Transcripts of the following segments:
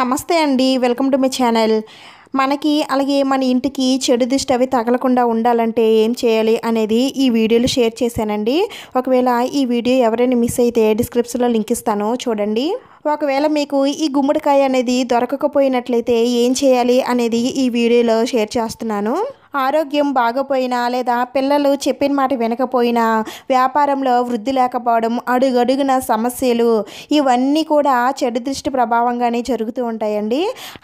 నమస్తే అండి welcome to my channel మనకి అలాగే మన ఇంటికి చెడు దిష్టి అవి తగలకుండా ఉండాలంటే ఏం చేయాలి అనేది ఈ వీడియోలో షేర్ చేశానండి ఒకవేళ ఈ వీడియో ఎవరైనా మిస్ అయితే డిస్క్రిప్షన్లో లింక్ ఇస్తాను చూడండి ఒకవేళ మీకు ఈ గుమ్మడికాయ అనేది దొరకకపోయినట్లయితే ఏం చేయాలి అనేది ఈ వీడియోలో షేర్ చేస్తున్నాను ఆరోగ్యం బాగపోయినా లేదా పిల్లలు చెప్పిన మాట వినకపోయినా వ్యాపారంలో వృద్ధి లేకపోవడం అడుగడుగున సమస్యలు ఇవన్నీ కూడా చెడు దృష్టి ప్రభావంగానే జరుగుతూ ఉంటాయండి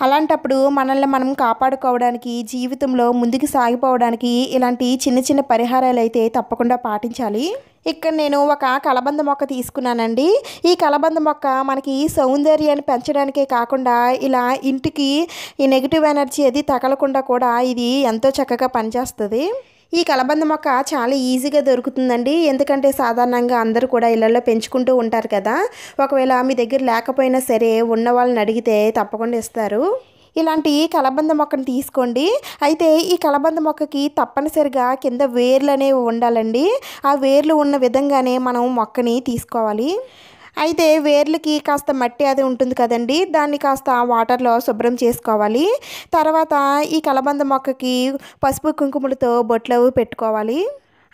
అలాంటప్పుడు మనల్ని మనం కాపాడుకోవడానికి జీవితంలో ముందుకు సాగిపోవడానికి ఇలాంటి చిన్న చిన్న పరిహారాలు అయితే తప్పకుండా పాటించాలి ఇక్కడ నేను ఒక కలబంద మొక్క తీసుకున్నానండి ఈ కలబంద మొక్క మనకి సౌందర్యాన్ని పెంచడానికే కాకుండా ఇలా ఇంటికి ఈ నెగిటివ్ ఎనర్జీ అది తగలకుండా కూడా ఇది ఎంతో చక్కగా పనిచేస్తుంది ఈ కలబంద మొక్క చాలా ఈజీగా దొరుకుతుందండి ఎందుకంటే సాధారణంగా అందరూ కూడా ఇళ్లలో పెంచుకుంటూ ఉంటారు కదా ఒకవేళ మీ దగ్గర లేకపోయినా సరే ఉన్న వాళ్ళని అడిగితే తప్పకుండా ఇస్తారు ఇలాంటి కలబంద మొక్కను తీసుకోండి అయితే ఈ కలబంద మొక్కకి తప్పనిసరిగా కింద వేర్లు అనేవి ఉండాలండి ఆ వేర్లు ఉన్న విధంగానే మనం మొక్కని తీసుకోవాలి అయితే వేర్లకి కాస్త మట్టి అది ఉంటుంది కదండి దాన్ని కాస్త వాటర్లో శుభ్రం చేసుకోవాలి తర్వాత ఈ కలబంద మొక్కకి పసుపు కుంకుమలతో బొట్లు పెట్టుకోవాలి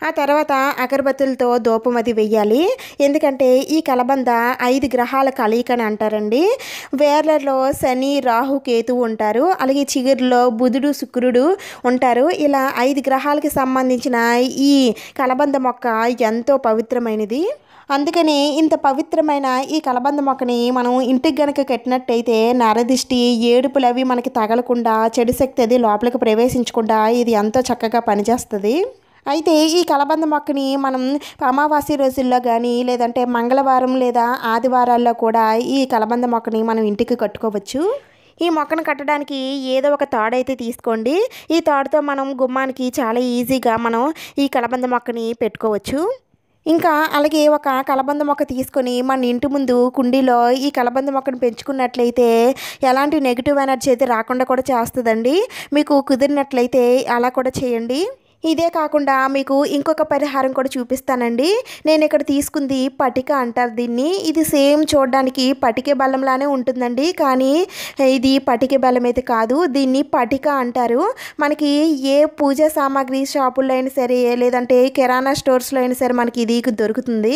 ఆ తర్వాత అగరబత్తులతో దూపమది వెయ్యాలి ఎందుకంటే ఈ కలబంద ఐదు గ్రహాల కలయికని అంటారండి వేర్లలో శని రాహు కేతు ఉంటారు అలాగే చిగురులో బుధుడు శుక్రుడు ఉంటారు ఇలా ఐదు గ్రహాలకు సంబంధించిన ఈ కలబంద మొక్క ఎంతో పవిత్రమైనది అందుకని ఇంత పవిత్రమైన ఈ కలబంద మొక్కని మనం ఇంటికి గనక కట్టినట్టయితే నరదిష్టి ఏడుపులు అవి మనకి తగలకుండా చెడు శక్తి అది లోపలికి ప్రవేశించకుండా ఇది ఎంతో చక్కగా పనిచేస్తుంది అయితే ఈ కలబంద మొక్కని మనం అమావాస్య రోజుల్లో కానీ లేదంటే మంగళవారం లేదా ఆదివారాల్లో కూడా ఈ కలబంద మొక్కని మనం ఇంటికి కట్టుకోవచ్చు ఈ మొక్కను కట్టడానికి ఏదో ఒక తాడైతే తీసుకోండి ఈ తాడుతో మనం గుమ్మానికి చాలా ఈజీగా మనం ఈ కలబంద మొక్కని పెట్టుకోవచ్చు ఇంకా అలాగే ఒక కలబంద మొక్క తీసుకొని మన ఇంటి ముందు కుండీలో ఈ కలబంద మొక్కను పెంచుకున్నట్లయితే ఎలాంటి నెగిటివ్ ఎనర్జీ అయితే రాకుండా కూడా చేస్తుందండి మీకు కుదిరినట్లయితే అలా కూడా చేయండి ఇదే కాకుండా మీకు ఇంకొక పరిహారం కూడా చూపిస్తానండి నేను ఇక్కడ తీసుకుంది పటిక అంటారు దీన్ని ఇది సేమ్ చూడడానికి పటికే బలంలానే ఉంటుందండి కానీ ఇది పటికే బలం అయితే కాదు దీన్ని పటిక అంటారు మనకి ఏ పూజా సామాగ్రి షాపుల్లో అయినా సరే లేదంటే కిరాణా స్టోర్స్లో అయినా సరే మనకి ఇది దొరుకుతుంది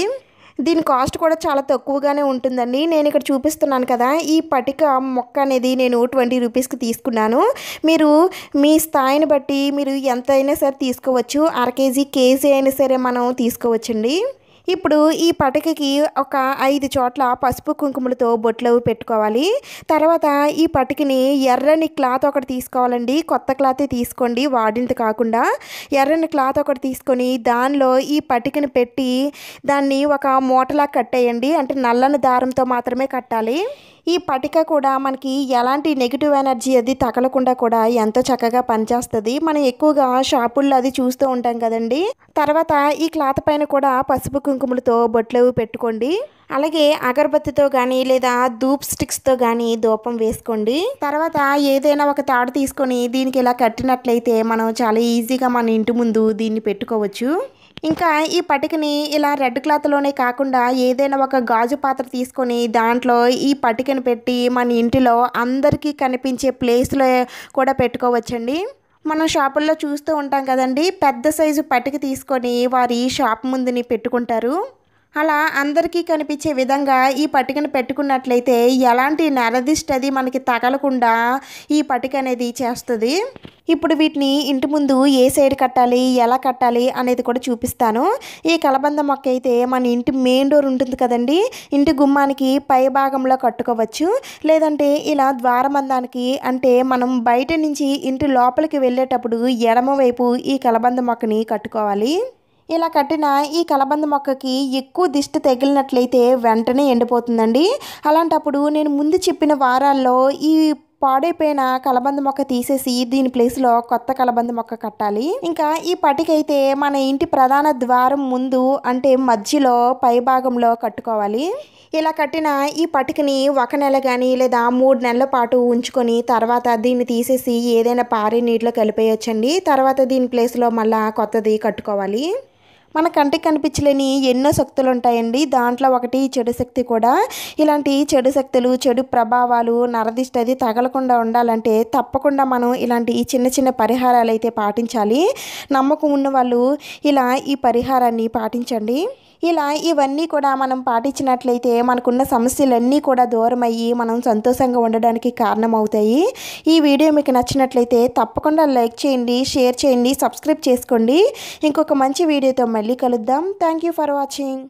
దీని కాస్ట్ కూడా చాలా తక్కువగానే ఉంటుందండి నేను ఇక్కడ చూపిస్తున్నాను కదా ఈ పటిక మొక్క అనేది నేను ట్వంటీ రూపీస్కి తీసుకున్నాను మీరు మీ స్థాయిని బట్టి మీరు ఎంతైనా సరే తీసుకోవచ్చు అర కేజీ కేజీ అయినా సరే మనం తీసుకోవచ్చండి ఇప్పుడు ఈ పటకకి ఒక ఐదు చోట్ల పసుపు కుంకుమలతో బొట్లు పెట్టుకోవాలి తర్వాత ఈ పటకిని ఎర్రని క్లాత్ ఒకటి తీసుకోవాలండి కొత్త క్లాతే తీసుకోండి వాడింది కాకుండా ఎర్రని క్లాత్ ఒకటి తీసుకొని దానిలో ఈ పటికిని పెట్టి దాన్ని ఒక మూటలా కట్టేయండి అంటే నల్లని దారంతో మాత్రమే కట్టాలి ఈ పటిక కూడా మనకి ఎలాంటి నెగిటివ్ ఎనర్జీ అది తగలకుండా కూడా ఎంతో చక్కగా పనిచేస్తుంది మనం ఎక్కువగా షాపుల్లో అది చూస్తూ ఉంటాం కదండి తర్వాత ఈ క్లాత్ పైన కూడా పసుపు కుంకుమలతో బొట్లు పెట్టుకోండి అలాగే అగరబత్తితో కానీ లేదా ధూప్ స్టిక్స్తో కానీ దూపం వేసుకోండి తర్వాత ఏదైనా ఒక తాడు తీసుకొని దీనికి ఇలా కట్టినట్లయితే మనం చాలా ఈజీగా మన ఇంటి ముందు దీన్ని పెట్టుకోవచ్చు ఇంకా ఈ పటికని ఇలా రెడ్ క్లాత్లోనే కాకుండా ఏదైనా ఒక గాజు పాత్ర తీసుకొని దాంట్లో ఈ పటికను పెట్టి మన ఇంటిలో అందరికీ కనిపించే ప్లేస్లో కూడా పెట్టుకోవచ్చండి మనం షాపుల్లో చూస్తూ ఉంటాం కదండి పెద్ద సైజు పటిక తీసుకొని వారి షాప్ ముందుని పెట్టుకుంటారు అలా అందరికీ కనిపించే విధంగా ఈ పట్టికను పెట్టుకున్నట్లయితే ఎలాంటి అది మనకి తగలకుండా ఈ పట్టిక అనేది చేస్తుంది ఇప్పుడు వీటిని ఇంటి ముందు ఏ సైడ్ కట్టాలి ఎలా కట్టాలి అనేది కూడా చూపిస్తాను ఈ కలబంద మొక్క అయితే మన ఇంటి మెయిన్ డోర్ ఉంటుంది కదండి ఇంటి గుమ్మానికి పై భాగంలో కట్టుకోవచ్చు లేదంటే ఇలా ద్వారబంధానికి అంటే మనం బయట నుంచి ఇంటి లోపలికి వెళ్ళేటప్పుడు ఎడమవైపు ఈ కలబంద మొక్కని కట్టుకోవాలి ఇలా కట్టిన ఈ కలబంద మొక్కకి ఎక్కువ దిష్టి తగిలినట్లయితే వెంటనే ఎండిపోతుందండి అలాంటప్పుడు నేను ముందు చెప్పిన వారాల్లో ఈ పాడైపోయిన కలబంద మొక్క తీసేసి దీని ప్లేస్లో కొత్త కలబంద మొక్క కట్టాలి ఇంకా ఈ పటికైతే మన ఇంటి ప్రధాన ద్వారం ముందు అంటే మధ్యలో పై భాగంలో కట్టుకోవాలి ఇలా కట్టిన ఈ పటికని ఒక నెల కానీ లేదా మూడు నెలల పాటు ఉంచుకొని తర్వాత దీన్ని తీసేసి ఏదైనా పారే నీటిలో కలిపేయచ్చండి తర్వాత దీని ప్లేస్లో మళ్ళీ కొత్తది కట్టుకోవాలి మన కంటికి కనిపించలేని ఎన్నో శక్తులు ఉంటాయండి దాంట్లో ఒకటి చెడు శక్తి కూడా ఇలాంటి చెడు శక్తులు చెడు ప్రభావాలు నరదిష్టది తగలకుండా ఉండాలంటే తప్పకుండా మనం ఇలాంటి ఈ చిన్న చిన్న పరిహారాలు అయితే పాటించాలి నమ్మకం ఉన్న వాళ్ళు ఇలా ఈ పరిహారాన్ని పాటించండి ఇలా ఇవన్నీ కూడా మనం పాటించినట్లయితే మనకున్న సమస్యలన్నీ కూడా దూరం అయ్యి మనం సంతోషంగా ఉండడానికి కారణమవుతాయి ఈ వీడియో మీకు నచ్చినట్లయితే తప్పకుండా లైక్ చేయండి షేర్ చేయండి సబ్స్క్రైబ్ చేసుకోండి ఇంకొక మంచి వీడియోతో మళ్ళీ కలుద్దాం థ్యాంక్ ఫర్ వాచింగ్